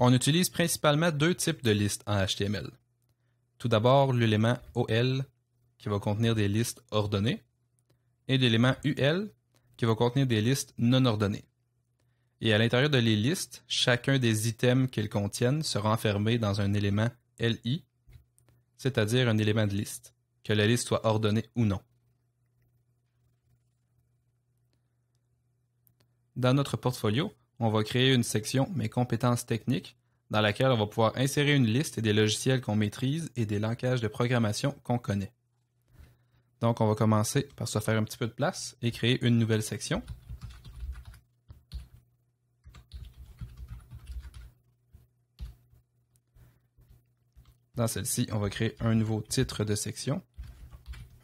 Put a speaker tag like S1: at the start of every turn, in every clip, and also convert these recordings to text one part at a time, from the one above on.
S1: On utilise principalement deux types de listes en HTML. Tout d'abord, l'élément OL qui va contenir des listes ordonnées et l'élément UL qui va contenir des listes non ordonnées. Et à l'intérieur de les listes, chacun des items qu'ils contiennent sera enfermé dans un élément LI, c'est-à-dire un élément de liste, que la liste soit ordonnée ou non. Dans notre portfolio, on va créer une section Mes compétences techniques dans laquelle on va pouvoir insérer une liste des logiciels qu'on maîtrise et des langages de programmation qu'on connaît. Donc, on va commencer par se faire un petit peu de place et créer une nouvelle section. Dans celle-ci, on va créer un nouveau titre de section,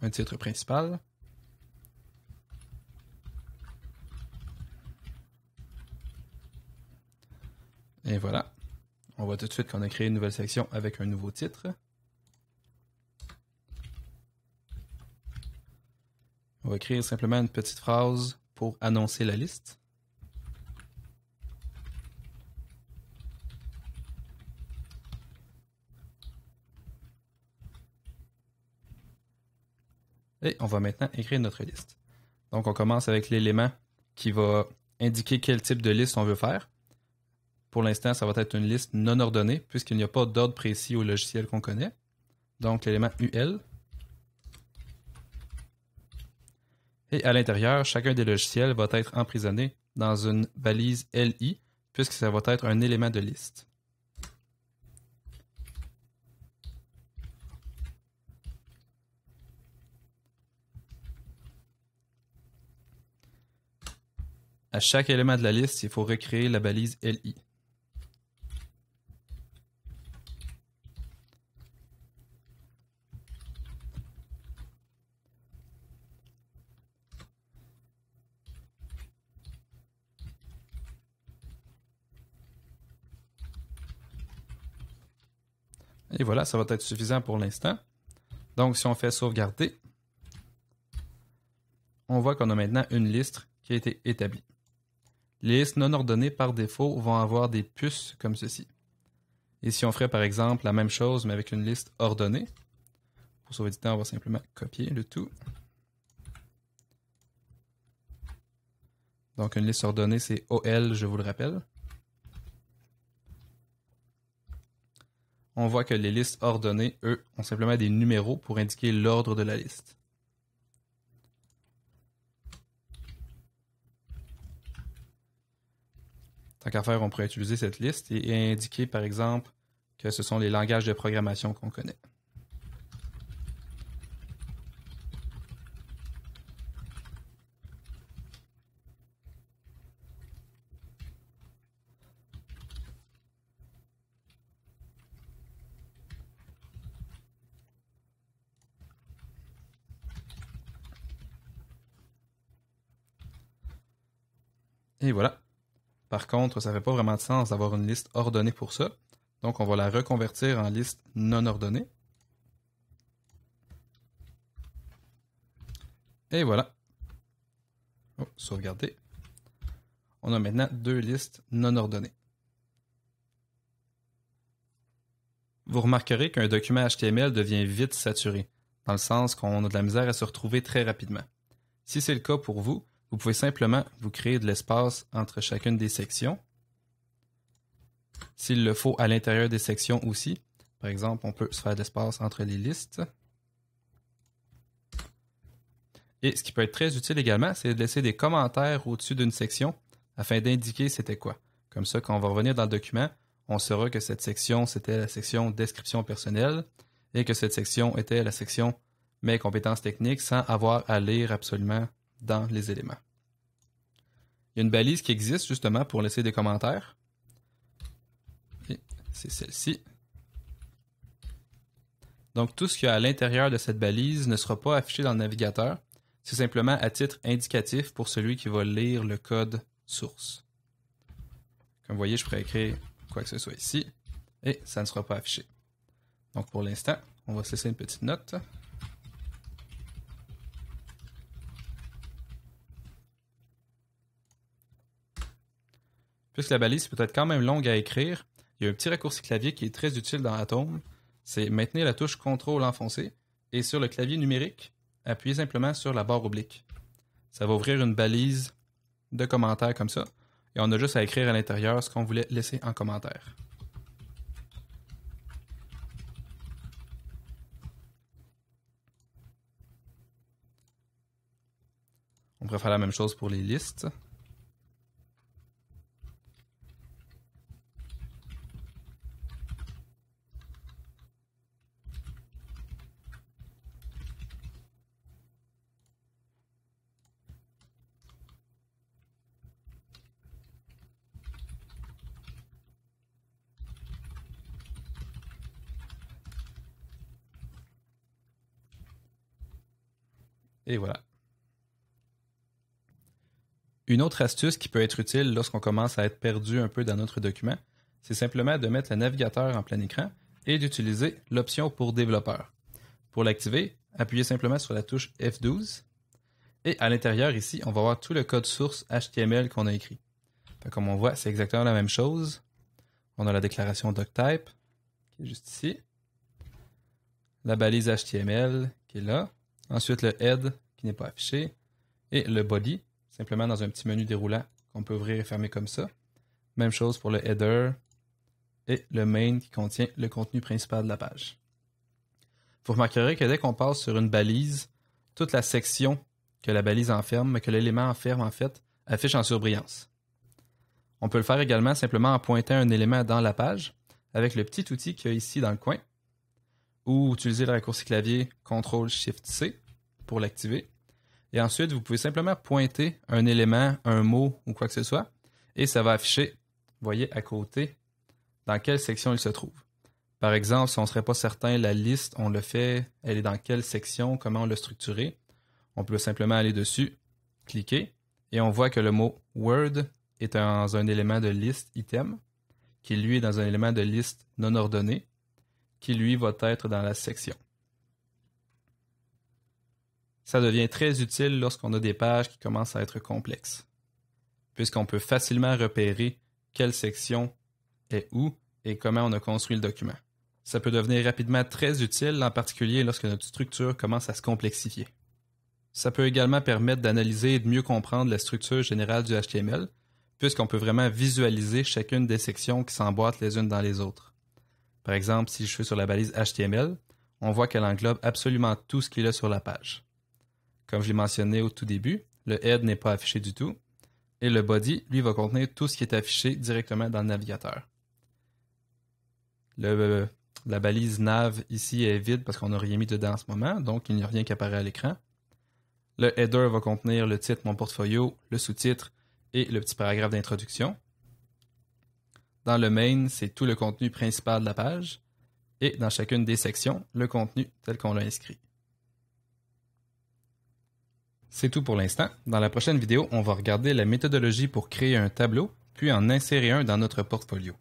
S1: un titre principal. Et voilà. On voit tout de suite qu'on a créé une nouvelle section avec un nouveau titre. On va écrire simplement une petite phrase pour annoncer la liste. Et on va maintenant écrire notre liste. Donc on commence avec l'élément qui va indiquer quel type de liste on veut faire. Pour l'instant, ça va être une liste non ordonnée puisqu'il n'y a pas d'ordre précis au logiciel qu'on connaît. Donc l'élément UL. Et à l'intérieur, chacun des logiciels va être emprisonné dans une balise LI puisque ça va être un élément de liste. À chaque élément de la liste, il faut recréer la balise LI. Et voilà, ça va être suffisant pour l'instant. Donc, si on fait sauvegarder, on voit qu'on a maintenant une liste qui a été établie. Les listes non ordonnées par défaut vont avoir des puces comme ceci. Et si on ferait par exemple la même chose mais avec une liste ordonnée, pour sauver du temps, on va simplement copier le tout. Donc une liste ordonnée, c'est OL, je vous le rappelle. on voit que les listes ordonnées, eux, ont simplement des numéros pour indiquer l'ordre de la liste. Tant qu'à faire, on pourrait utiliser cette liste et indiquer, par exemple, que ce sont les langages de programmation qu'on connaît. Et voilà. Par contre, ça ne fait pas vraiment de sens d'avoir une liste ordonnée pour ça. Donc, on va la reconvertir en liste non ordonnée. Et voilà. Oh, sauvegarder. On a maintenant deux listes non ordonnées. Vous remarquerez qu'un document HTML devient vite saturé, dans le sens qu'on a de la misère à se retrouver très rapidement. Si c'est le cas pour vous, vous pouvez simplement vous créer de l'espace entre chacune des sections. S'il le faut, à l'intérieur des sections aussi. Par exemple, on peut se faire de l'espace entre les listes. Et ce qui peut être très utile également, c'est de laisser des commentaires au-dessus d'une section afin d'indiquer c'était quoi. Comme ça, quand on va revenir dans le document, on saura que cette section, c'était la section description personnelle et que cette section était la section mes compétences techniques sans avoir à lire absolument dans les éléments. Il y a une balise qui existe justement pour laisser des commentaires. C'est celle-ci. Donc tout ce qu'il y a à l'intérieur de cette balise ne sera pas affiché dans le navigateur. C'est simplement à titre indicatif pour celui qui va lire le code source. Comme vous voyez, je pourrais écrire quoi que ce soit ici et ça ne sera pas affiché. Donc pour l'instant, on va se laisser une petite note. Puisque la balise peut être quand même longue à écrire, il y a un petit raccourci clavier qui est très utile dans Atom. C'est maintenir la touche CTRL enfoncée et sur le clavier numérique, appuyer simplement sur la barre oblique. Ça va ouvrir une balise de commentaires comme ça et on a juste à écrire à l'intérieur ce qu'on voulait laisser en commentaire. On pourrait faire la même chose pour les listes. Et voilà. Une autre astuce qui peut être utile lorsqu'on commence à être perdu un peu dans notre document, c'est simplement de mettre le navigateur en plein écran et d'utiliser l'option pour développeur. Pour l'activer, appuyez simplement sur la touche F12 et à l'intérieur ici, on va voir tout le code source HTML qu'on a écrit. Ben, comme on voit, c'est exactement la même chose. On a la déclaration doctype qui est juste ici, la balise HTML qui est là, Ensuite, le head qui n'est pas affiché. Et le body, simplement dans un petit menu déroulant qu'on peut ouvrir et fermer comme ça. Même chose pour le header et le main qui contient le contenu principal de la page. Vous remarquerez que dès qu'on passe sur une balise, toute la section que la balise enferme, que l'élément enferme en fait, affiche en surbrillance. On peut le faire également simplement en pointant un élément dans la page avec le petit outil qu'il y a ici dans le coin, ou utiliser le raccourci clavier CTRL-SHIFT-C pour l'activer. Et ensuite, vous pouvez simplement pointer un élément, un mot ou quoi que ce soit, et ça va afficher, vous voyez à côté, dans quelle section il se trouve. Par exemple, si on ne serait pas certain, la liste, on le fait, elle est dans quelle section, comment on l'a structurée, on peut simplement aller dessus, cliquer, et on voit que le mot Word est dans un élément de liste item, qui lui est dans un élément de liste non ordonnée, qui lui va être dans la section. Ça devient très utile lorsqu'on a des pages qui commencent à être complexes, puisqu'on peut facilement repérer quelle section est où et comment on a construit le document. Ça peut devenir rapidement très utile, en particulier lorsque notre structure commence à se complexifier. Ça peut également permettre d'analyser et de mieux comprendre la structure générale du HTML, puisqu'on peut vraiment visualiser chacune des sections qui s'emboîtent les unes dans les autres. Par exemple, si je fais sur la balise HTML, on voit qu'elle englobe absolument tout ce qu'il y a sur la page. Comme je l'ai mentionné au tout début, le head n'est pas affiché du tout, et le body, lui, va contenir tout ce qui est affiché directement dans le navigateur. la balise nav ici est vide parce qu'on n'a rien mis dedans en ce moment, donc il n'y a rien qui apparaît à l'écran. Le header va contenir le titre, mon portfolio, le sous-titre et le petit paragraphe d'introduction. Dans le main, c'est tout le contenu principal de la page et dans chacune des sections, le contenu tel qu'on l'a inscrit. C'est tout pour l'instant. Dans la prochaine vidéo, on va regarder la méthodologie pour créer un tableau, puis en insérer un dans notre portfolio.